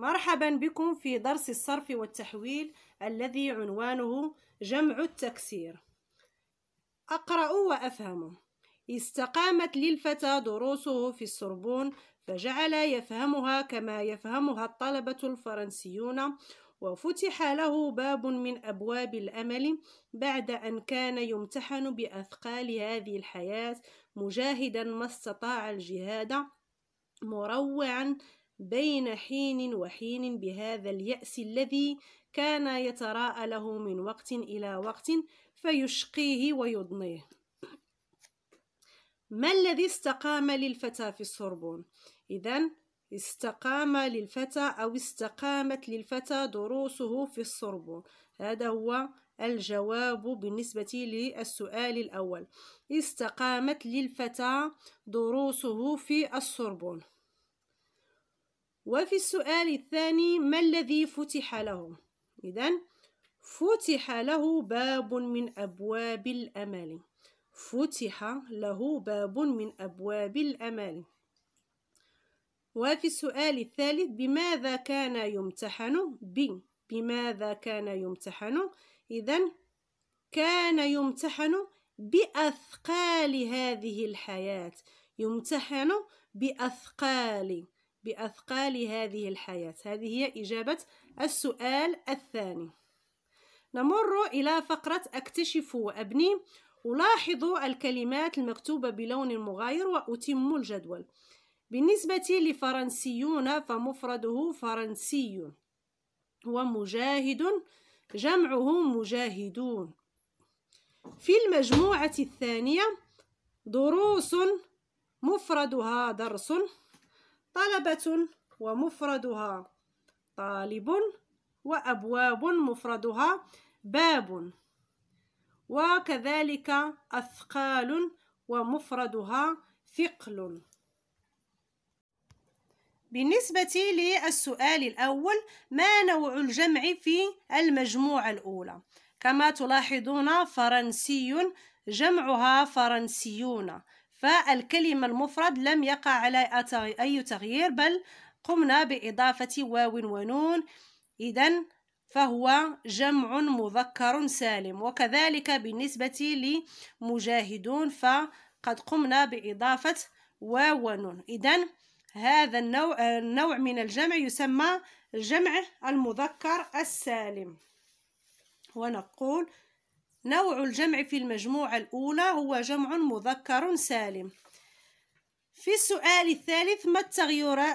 مرحبا بكم في درس الصرف والتحويل الذي عنوانه جمع التكسير أقرأ وأفهم استقامت للفتى دروسه في السربون فجعل يفهمها كما يفهمها الطلبة الفرنسيون وفتح له باب من أبواب الأمل بعد أن كان يمتحن بأثقال هذه الحياة مجاهدا ما استطاع الجهاد مروعا بين حين وحين بهذا اليأس الذي كان يتراءى له من وقت إلى وقت فيشقيه ويضنيه ما الذي استقام للفتى في السربون؟ إذا استقام للفتى أو استقامت للفتى دروسه في السربون هذا هو الجواب بالنسبة للسؤال الأول استقامت للفتى دروسه في السربون وفي السؤال الثاني ما الذي فتح له إذا فتح له باب من أبواب الأمل فتح له باب من أبواب الأمل وفي السؤال الثالث بماذا كان يمتحن ب بماذا كان يمتحن إذا كان يمتحن بأثقال هذه الحياة يمتحن بأثقال بأثقال هذه الحياة هذه هي إجابة السؤال الثاني نمر إلى فقرة أكتشف وأبني ألاحظ الكلمات المكتوبة بلون مغاير وأتم الجدول بالنسبة لفرنسيون فمفرده فرنسي ومجاهد جمعه مجاهدون في المجموعة الثانية دروس مفردها درس طلبة ومفردها طالب وأبواب مفردها باب وكذلك أثقال ومفردها ثقل بالنسبة للسؤال الأول ما نوع الجمع في المجموعة الأولى؟ كما تلاحظون فرنسي جمعها فرنسيون فالكلمة المفرد لم يقع على أي تغيير بل قمنا بإضافة واو ونون إذا فهو جمع مذكر سالم وكذلك بالنسبة لمجاهدون فقد قمنا بإضافة واو ونون إذا هذا النوع, النوع من الجمع يسمى جمع المذكر السالم ونقول نوع الجمع في المجموعة الأولى هو جمع مذكر سالم في السؤال الثالث ما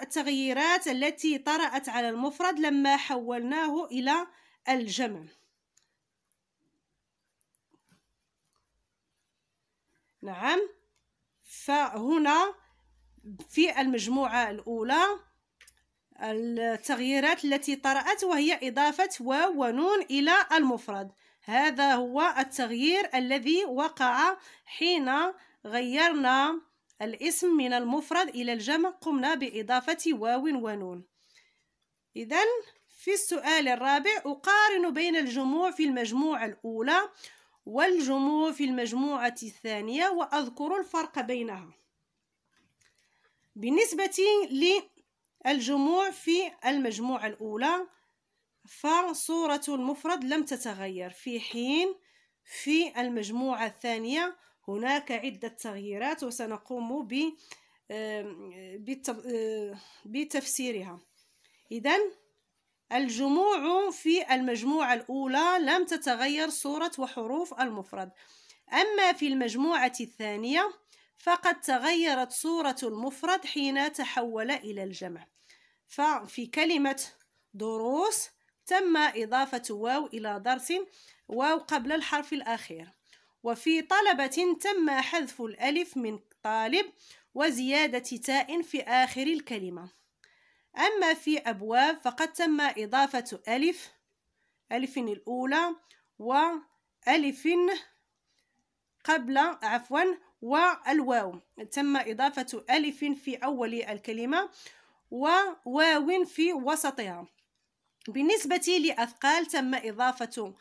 التغييرات التي طرأت على المفرد لما حولناه إلى الجمع نعم فهنا في المجموعة الأولى التغييرات التي طرأت وهي إضافة واو ونون إلى المفرد هذا هو التغيير الذي وقع حين غيرنا الاسم من المفرد إلى الجمع قمنا بإضافة واو ونون إذا في السؤال الرابع أقارن بين الجموع في المجموعة الأولى والجموع في المجموعة الثانية وأذكر الفرق بينها بالنسبة للجموع في المجموعة الأولى فصورة المفرد لم تتغير في حين في المجموعة الثانية هناك عدة تغييرات وسنقوم آه، بتفسيرها إذا الجموع في المجموعة الأولى لم تتغير صورة وحروف المفرد أما في المجموعة الثانية فقد تغيرت صورة المفرد حين تحول إلى الجمع ففي كلمة دروس تم إضافة واو إلى درس واو قبل الحرف الأخير وفي طلبة تم حذف الألف من طالب وزيادة تاء في آخر الكلمة أما في أبواب فقد تم إضافة ألف ألف الأولى وألف قبل عفوا والواو تم إضافة ألف في أول الكلمة وواو في وسطها بالنسبة لأثقال تم إضافة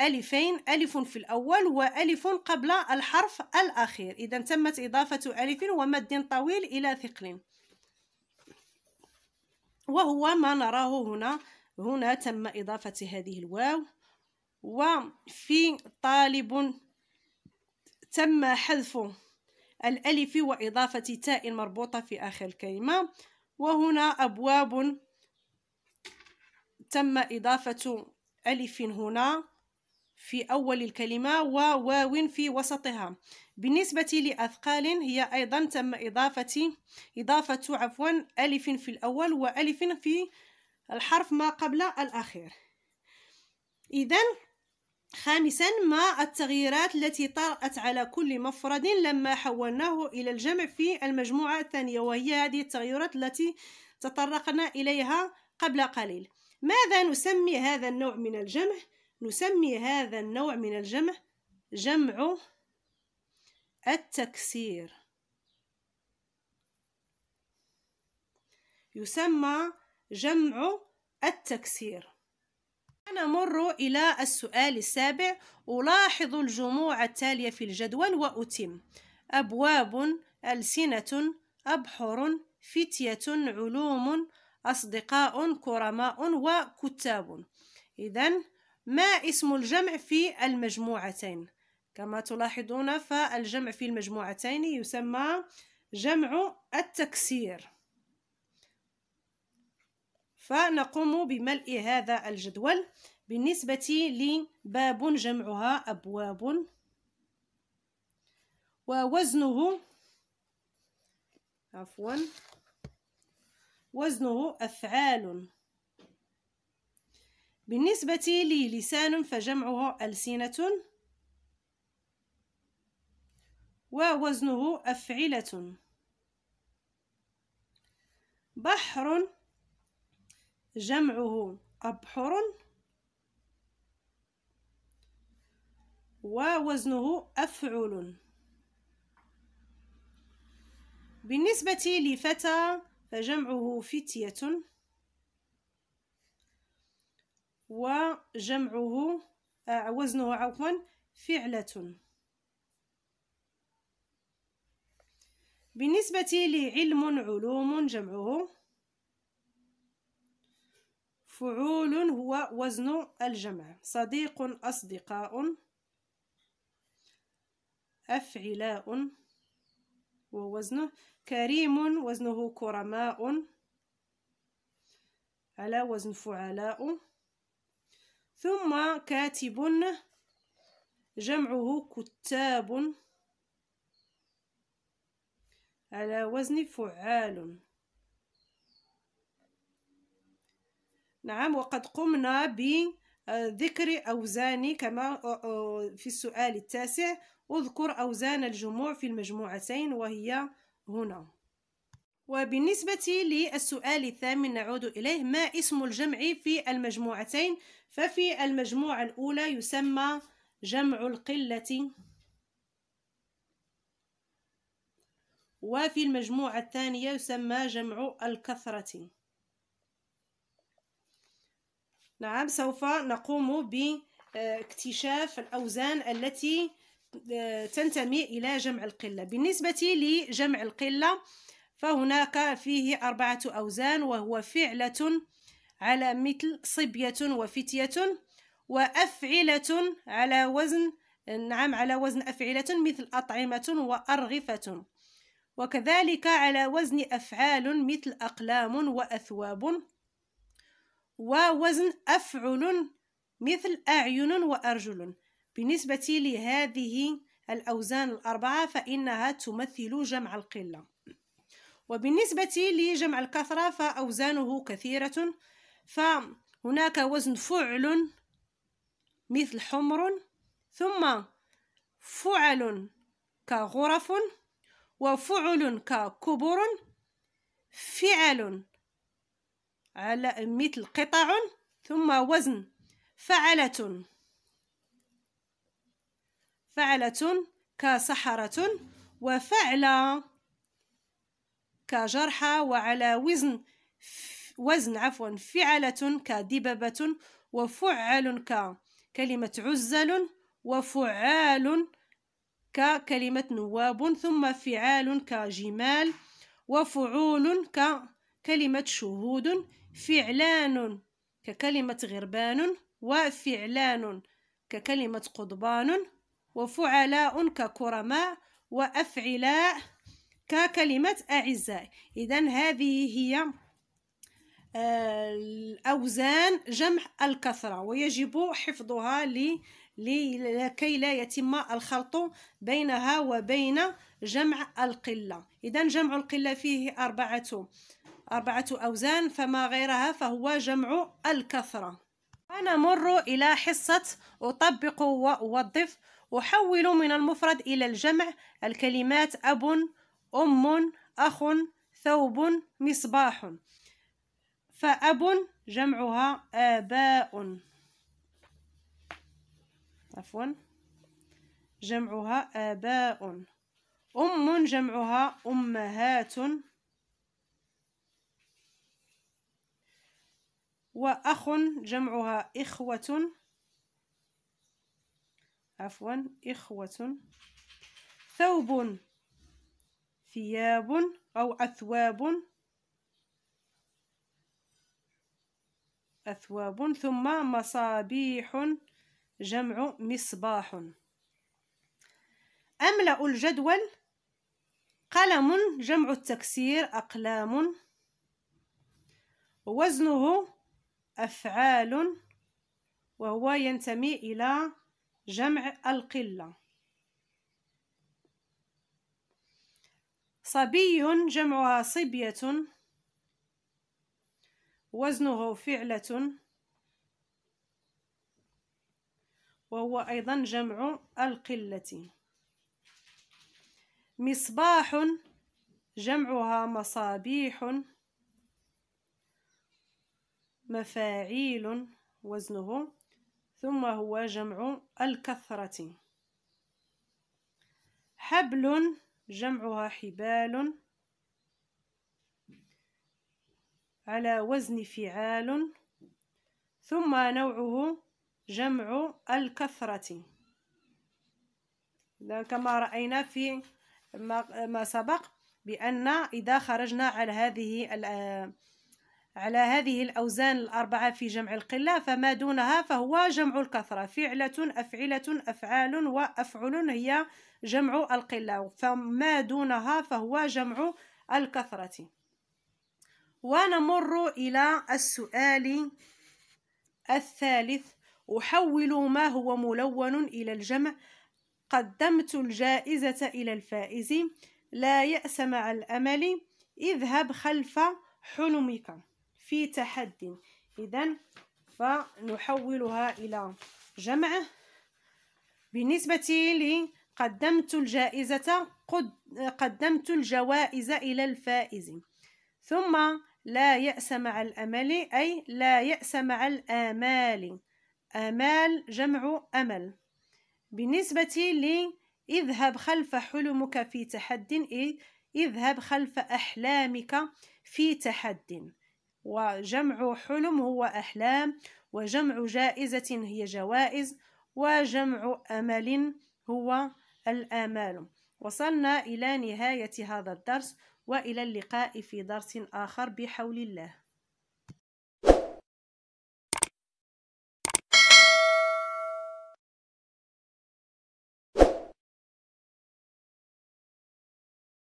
ألفين ألف في الأول وألف قبل الحرف الأخير إذا تمت إضافة ألف ومد طويل إلى ثقل وهو ما نراه هنا هنا تم إضافة هذه الواو وفي طالب تم حذف الألف وإضافة تاء مربوطة في آخر الكلمة وهنا أبواب تم إضافة ألف هنا في أول الكلمة وواو في وسطها بالنسبة لأثقال هي أيضا تم إضافة إضافة عفوا ألف في الأول وألف في الحرف ما قبل الأخير إذا خامسا ما التغييرات التي طرأت على كل مفرد لما حولناه إلى الجمع في المجموعة الثانية وهي هذه التغيرات التي تطرقنا إليها قبل قليل ماذا نسمي هذا النوع من الجمع؟ نسمي هذا النوع من الجمع جمع التكسير يسمى جمع التكسير نمر إلى السؤال السابع ألاحظ الجموع التالية في الجدول وأتم أبواب ألسنة أبحر فتية علوم أصدقاء كرماء وكتاب إذا ما اسم الجمع في المجموعتين كما تلاحظون فالجمع في المجموعتين يسمى جمع التكسير فنقوم بملء هذا الجدول بالنسبة لباب جمعها أبواب ووزنه عفواً وزنه أفعال بالنسبة لي لسان فجمعه ألسنة ووزنه أفعلة بحر جمعه أبحر ووزنه أفعل بالنسبة لفتى فجمعه فتية وجمعه آه، وزنه عفوا فعلة بالنسبة لعلم علوم جمعه فعول هو وزن الجمع صديق أصدقاء أفعلاء ووزنه كريم وزنه كرماء على وزن فعلاء ثم كاتب جمعه كتاب على وزن فعال نعم وقد قمنا بذكر أوزان كما في السؤال التاسع اذكر أوزان الجموع في المجموعتين وهي هنا وبالنسبة للسؤال الثامن نعود إليه ما اسم الجمع في المجموعتين ففي المجموعة الأولى يسمى جمع القلة وفي المجموعة الثانية يسمى جمع الكثرة نعم سوف نقوم باكتشاف الأوزان التي تنتمي إلى جمع القلة بالنسبة لجمع القلة فهناك فيه أربعة أوزان وهو فعلة على مثل صبية وفتية وأفعلة على وزن نعم على وزن أفعلة مثل أطعمة وأرغفة وكذلك على وزن أفعال مثل أقلام وأثواب ووزن أفعل مثل أعين وأرجل بالنسبة لهذه الأوزان الأربعة فإنها تمثل جمع القلة وبالنسبة لجمع الكثرة فأوزانه كثيرة فهناك وزن فعل مثل حمر ثم فعل كغرف وفعل ككبر فعل على مثل قطع ثم وزن فعلة فعلة كسحرة وفعل كجرحى وعلى وزن وزن عفوا فعلة كدببة وفعل ككلمة عزل وفعال ككلمة نواب ثم فعال كجمال وفعول ككلمة شهود فعلان ككلمة غربان وفعلان ككلمة قضبان وفعلاء ككرماء وأفعلاء ككلمة أعزاء إذا هذه هي آه، الأوزان جمع الكثرة ويجب حفظها لكي لا يتم الخلط بينها وبين جمع القلة إذا جمع القلة فيه أربعة أربعة أوزان فما غيرها فهو جمع الكثرة ونمر إلى حصة أطبق وأوظف أحول من المفرد إلى الجمع الكلمات أب أم أخ ثوب مصباح فأب جمعها آباء عفوا جمعها آباء أم جمعها أمهات وأخ جمعها إخوة عفوا إخوة ثوب ثياب أو أثواب أثواب ثم مصابيح جمع مصباح أملأ الجدول قلم جمع التكسير أقلام وزنه أفعال وهو ينتمي إلى جمع القلة صبي جمعها صبية وزنه فعلة وهو أيضا جمع القلة مصباح جمعها مصابيح مفاعيل وزنه ثم هو جمع الكثرة حبل جمعها حبال على وزن فعال ثم نوعه جمع الكثرة كما رأينا في ما سبق بأن إذا خرجنا على هذه على هذه الأوزان الأربعة في جمع القلة فما دونها فهو جمع الكثرة فعلة أفعلة أفعال وأفعل هي جمع القلة فما دونها فهو جمع الكثرة ونمر إلى السؤال الثالث أحول ما هو ملون إلى الجمع قدمت الجائزة إلى الفائز لا يأس مع الأمل اذهب خلف حلمك في تحد إذا فنحولها إلى جمع بالنسبة لي قدمت الجائزة قد قدمت الجوائز إلى الفائز ثم لا يأس مع الأمل أي لا يأس مع الآمال آمال جمع أمل بالنسبة لي اذهب خلف حلمك في تحد اذهب خلف أحلامك في تحد وجمع حلم هو أحلام وجمع جائزة هي جوائز وجمع أمل هو الآمال وصلنا إلى نهاية هذا الدرس وإلى اللقاء في درس آخر بحول الله